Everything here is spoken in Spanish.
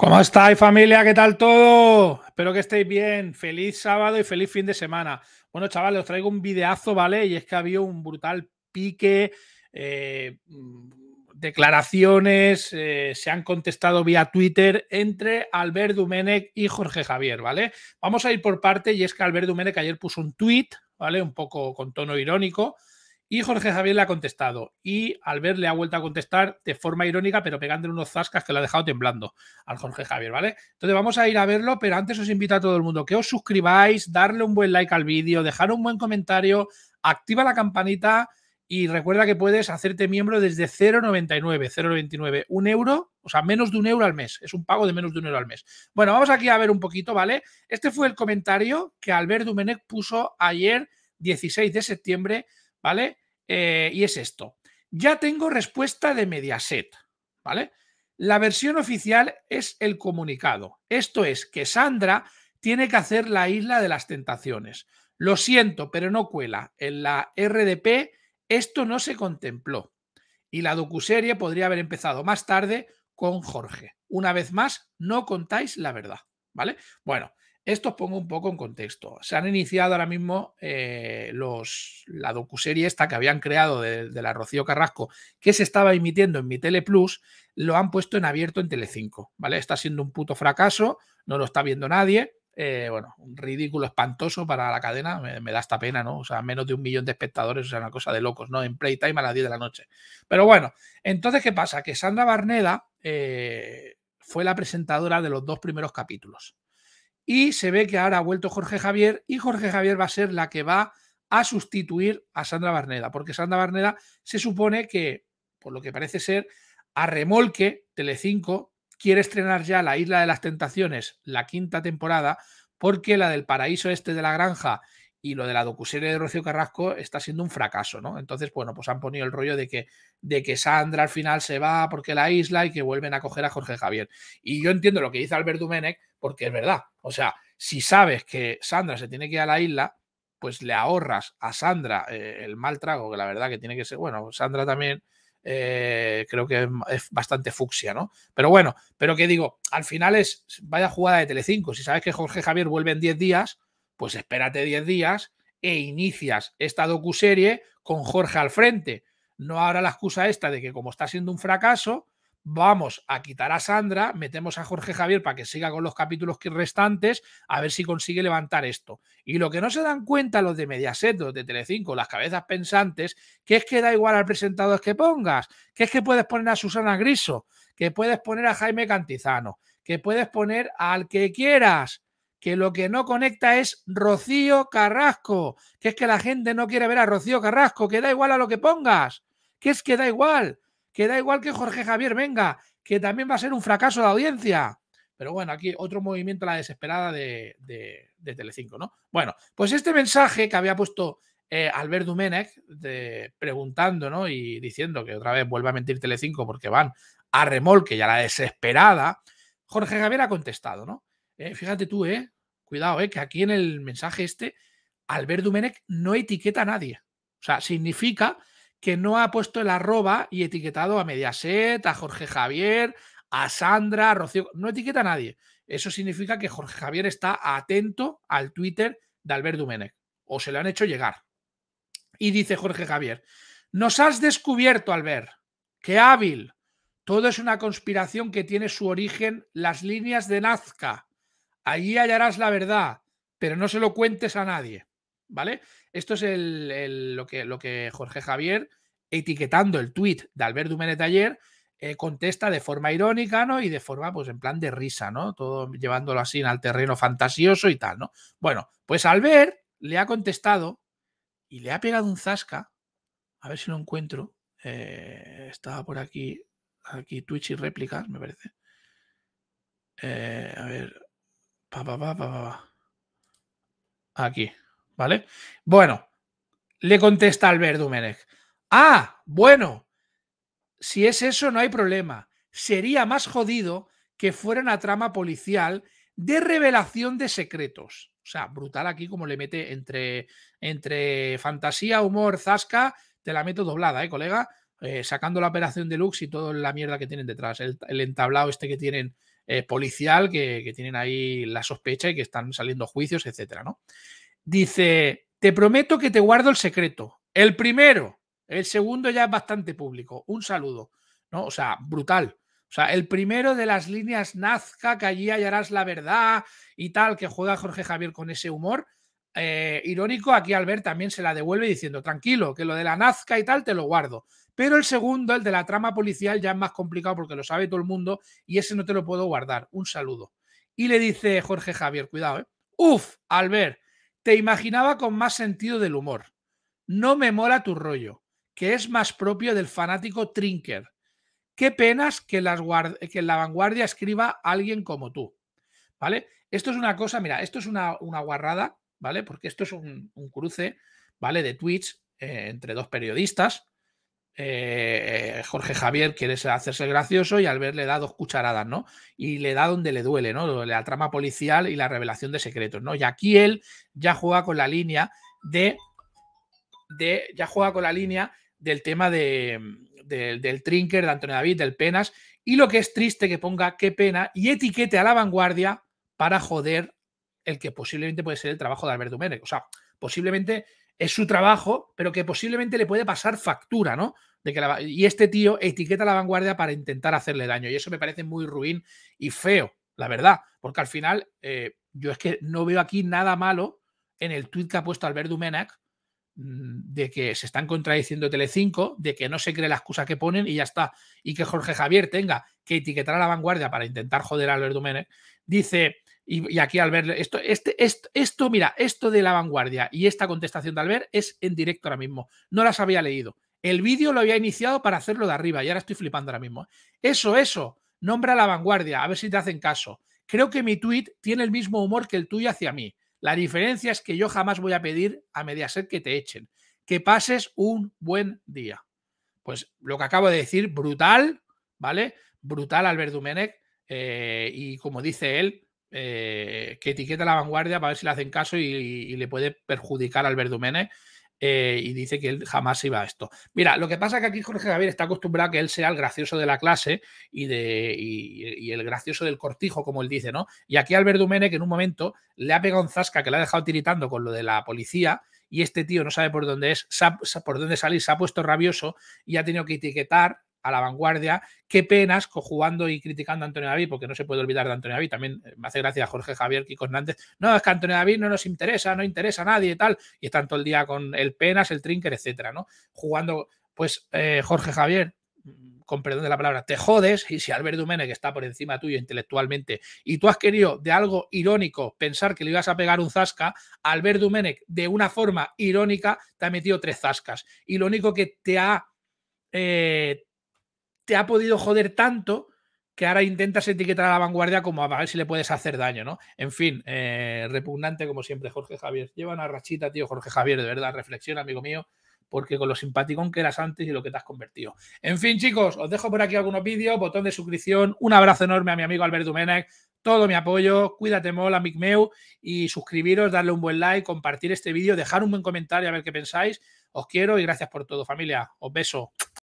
¿Cómo estáis familia? ¿Qué tal todo? Espero que estéis bien. Feliz sábado y feliz fin de semana. Bueno, chavales, os traigo un videazo, ¿vale? Y es que ha habido un brutal pique, eh, mm, declaraciones, eh, se han contestado vía Twitter entre Albert Dumenech y Jorge Javier, ¿vale? Vamos a ir por parte y es que Albert Dumenech ayer puso un tweet, ¿vale? Un poco con tono irónico, y Jorge Javier le ha contestado. Y Albert le ha vuelto a contestar de forma irónica, pero pegándole unos zascas que lo ha dejado temblando al Jorge Javier, ¿vale? Entonces vamos a ir a verlo, pero antes os invito a todo el mundo que os suscribáis, darle un buen like al vídeo, dejar un buen comentario, activa la campanita y recuerda que puedes hacerte miembro desde 0,99, 0,99, un euro, o sea, menos de un euro al mes. Es un pago de menos de un euro al mes. Bueno, vamos aquí a ver un poquito, ¿vale? Este fue el comentario que Albert Dumenec puso ayer, 16 de septiembre, ¿vale? Eh, y es esto. Ya tengo respuesta de Mediaset, ¿vale? La versión oficial es el comunicado. Esto es que Sandra tiene que hacer la isla de las tentaciones. Lo siento, pero no cuela. En la RDP esto no se contempló. Y la docuserie podría haber empezado más tarde con Jorge. Una vez más, no contáis la verdad, ¿vale? Bueno, esto os pongo un poco en contexto. Se han iniciado ahora mismo eh, los, la docuserie esta que habían creado de, la Rocío Carrasco, que se estaba emitiendo en mi Tele Plus, lo han puesto en abierto en Telecinco, ¿vale? Está siendo un puto fracaso, no lo está viendo nadie. Eh, bueno, un ridículo espantoso para la cadena, me, da esta pena, ¿no? O sea, menos de un millón de espectadores, o sea, una cosa de locos, ¿no? En playtime a las 10 de la noche. Pero bueno, entonces, ¿qué pasa? Que Sandra Barneda eh, fue la presentadora de los dos primeros capítulos. Y se ve que ahora ha vuelto Jorge Javier y Jorge Javier va a ser la que va a sustituir a Sandra Barneda, porque Sandra Barneda se supone que, por lo que parece ser, a remolque Telecinco quiere estrenar ya La Isla de las Tentaciones, la quinta temporada, porque la del Paraíso Este de la Granja y lo de la docuserie de Rocío Carrasco está siendo un fracaso, ¿no? Entonces, bueno, pues han ponido el rollo de que, de que Sandra al final se va porque la isla y que vuelven a coger a Jorge Javier. Y yo entiendo lo que dice Albert Dumenech porque es verdad. O sea, si sabes que Sandra se tiene que ir a la isla, pues le ahorras a Sandra eh, el mal trago, que la verdad que tiene que ser, bueno, Sandra también eh, creo que es bastante fucsia, ¿no? Pero bueno, pero que digo, al final es, vaya jugada de Telecinco, si sabes que Jorge Javier vuelve en 10 días, pues espérate 10 días e inicias esta docuserie con Jorge al frente. No habrá la excusa esta de que como está siendo un fracaso, vamos a quitar a Sandra, metemos a Jorge Javier para que siga con los capítulos restantes, a ver si consigue levantar esto. Y lo que no se dan cuenta los de Mediaset, los de Telecinco, las cabezas pensantes, que es que da igual al presentador que pongas, que es que puedes poner a Susana Griso, que puedes poner a Jaime Cantizano, que puedes poner al que quieras, que lo que no conecta es Rocío Carrasco, que es que la gente no quiere ver a Rocío Carrasco, que da igual a lo que pongas, que es que da igual, que da igual que Jorge Javier venga, que también va a ser un fracaso de audiencia. Pero bueno, aquí otro movimiento a la desesperada de, de, de Telecinco, ¿no? Bueno, pues este mensaje que había puesto eh, Albert Dumenech de, preguntando, ¿no? Y diciendo que otra vez vuelva a mentir Telecinco porque van a remolque y a la desesperada, Jorge Javier ha contestado, ¿no? Eh, fíjate tú, eh, cuidado, eh, que aquí en el mensaje este, Albert Dumenech no etiqueta a nadie. O sea, significa que no ha puesto el arroba y etiquetado a Mediaset, a Jorge Javier, a Sandra, a Rocío. No etiqueta a nadie. Eso significa que Jorge Javier está atento al Twitter de Albert Dumenech. O se lo han hecho llegar. Y dice Jorge Javier, nos has descubierto, Albert. Qué hábil. Todo es una conspiración que tiene su origen las líneas de Nazca. Allí hallarás la verdad, pero no se lo cuentes a nadie. ¿Vale? Esto es lo, que, Jorge Javier, etiquetando el tuit de Albert Dumenet ayer, eh, contesta de forma irónica, ¿no? Y de forma, pues, en plan de risa, ¿no? Todo llevándolo así al terreno fantasioso y tal, ¿no? Bueno, pues Albert le ha contestado y le ha pegado un zasca. A ver si lo encuentro. Eh, estaba por aquí, aquí Twitch y réplicas, me parece. Eh, a ver, Aquí, ¿vale? Bueno, le contesta Albert Dumenech. Ah, bueno, si es eso no hay problema. Sería más jodido que fuera una trama policial de revelación de secretos. O sea, brutal aquí como le mete entre, entre fantasía, humor, zasca, te la meto doblada, ¿eh, colega? Eh, sacando la operación deluxe y toda la mierda que tienen detrás, el, el entablado este que tienen eh, policial que, que, tienen ahí la sospecha y que están saliendo juicios, etcétera, ¿no? Dice, te prometo que te guardo el secreto. El primero, el segundo ya es bastante público. Un saludo, ¿no? O sea, brutal. O sea, el primero de las líneas Nazca, que allí hallarás la verdad y tal, que juega Jorge Javier con ese humor. Eh, irónico, aquí Albert también se la devuelve diciendo, tranquilo, que lo de la Nazca y tal te lo guardo. Pero el segundo, el de la trama policial, ya es más complicado porque lo sabe todo el mundo y ese no te lo puedo guardar. Un saludo. Y le dice Jorge Javier, cuidado, ¿eh? Uf, Albert, te imaginaba con más sentido del humor. No me mola tu rollo, que es más propio del fanático Trinker. Qué penas que, las que en la vanguardia escriba alguien como tú. ¿Vale? Esto es una cosa, mira, esto es una, una guarrada ¿vale? Porque esto es un, cruce, ¿vale? De tweets eh, entre dos periodistas. Eh, eh, Jorge Javier quiere hacerse gracioso y al ver le da dos cucharadas, ¿no? Y le da donde le duele, ¿no? La trama policial y la revelación de secretos, ¿no? Y aquí él ya juega con la línea de. de ya juega con la línea del tema de, mm, del Trinker, de Antonio David, del Penas. Y lo que es triste que ponga qué pena y etiquete a la vanguardia para joder el que posiblemente puede ser el trabajo de Albert d'umeneck O sea, posiblemente es su trabajo, pero que posiblemente le puede pasar factura, ¿no? De que y este tío etiqueta a la vanguardia para intentar hacerle daño. Y eso me parece muy ruin y feo, la verdad. Porque al final, eh, yo es que no veo aquí nada malo en el tweet que ha puesto Albert Dumenac mm, de que se están contradiciendo Telecinco, de que no se cree la excusa que ponen y ya está. Y que Jorge Javier tenga que etiquetar a la vanguardia para intentar joder a Albert Dumenac. Dice, y, aquí Albert, esto, esto, esto, mira, esto de la vanguardia y esta contestación de Albert es en directo ahora mismo. No las había leído. El vídeo lo había iniciado para hacerlo de arriba y ahora estoy flipando ahora mismo. Eso, eso, nombra la vanguardia, a ver si te hacen caso. Creo que mi tweet tiene el mismo humor que el tuyo hacia mí. La diferencia es que yo jamás voy a pedir a Mediaset que te echen. Que pases un buen día. Pues lo que acabo de decir, brutal, ¿vale? Brutal Albert Dumenec. Eh, y como dice él, eh, que etiqueta la vanguardia para ver si le hacen caso y, le puede perjudicar al Verdumene eh, y dice que él jamás iba a esto. Mira, lo que pasa es que aquí Jorge Javier está acostumbrado a que él sea el gracioso de la clase y, de, y, el gracioso del cortijo, como él dice, ¿no? Y aquí al Dumene, que en un momento le ha pegado un zasca que le ha dejado tiritando con lo de la policía, y este tío no sabe por dónde es, por dónde salir, se ha puesto rabioso y ha tenido que etiquetar a la vanguardia. Qué penas jugando y criticando a Antonio David, porque no se puede olvidar de Antonio David. También eh, me hace gracia Jorge Javier Kiko Hernández. No, es que Antonio David no nos interesa, no interesa a nadie y tal. Y están todo el día con el penas, el trinker, etcétera, ¿no? Jugando, pues, eh, Jorge Javier, mm, con perdón de la palabra, te jodes y si Albert Dumene, está por encima tuyo intelectualmente, y tú has querido de algo irónico pensar que le ibas a pegar un zasca, Albert Dumene de una forma irónica te ha metido tres zascas. Y lo único que te ha eh, te ha podido joder tanto que ahora intentas etiquetar a la vanguardia como a ver si le puedes hacer daño, ¿no? En fin, eh, repugnante como siempre, Jorge Javier. Lleva una rachita, tío, Jorge Javier, de verdad, reflexiona, amigo mío, porque con lo simpático que eras antes y lo que te has convertido. En fin, chicos, os dejo por aquí algunos vídeos, botón de suscripción, un abrazo enorme a mi amigo Albert Dumenech, todo mi apoyo, cuídate mola, Micmeu, y suscribiros, darle un buen like, compartir este vídeo, dejar un buen comentario a ver qué pensáis. Os quiero y gracias por todo, familia. Os beso.